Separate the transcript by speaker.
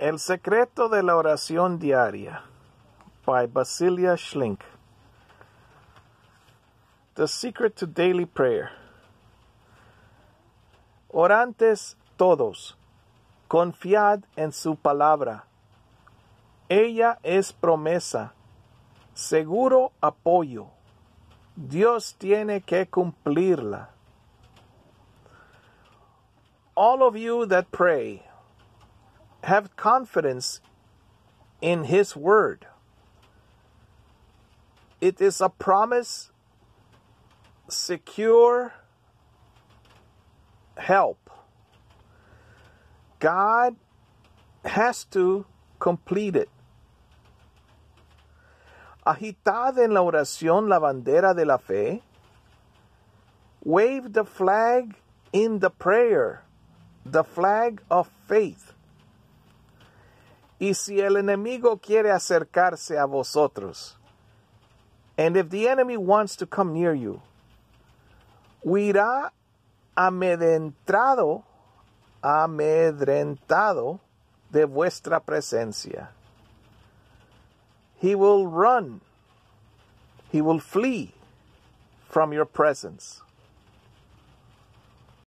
Speaker 1: El secreto de la oración diaria by Basilia Schlink. The secret to daily prayer. Orantes todos, confiad en su palabra. Ella es promesa, seguro apoyo. Dios tiene que cumplirla. All of you that pray, have confidence in His Word. It is a promise, secure help. God has to complete it. Agitada en la oración la bandera de la fe. Wave the flag in the prayer, the flag of faith. Y si el enemigo quiere acercarse a vosotros, and if the enemy wants to come near you, huirá amedrentado, amedrentado de vuestra presencia. He will run, he will flee from your presence.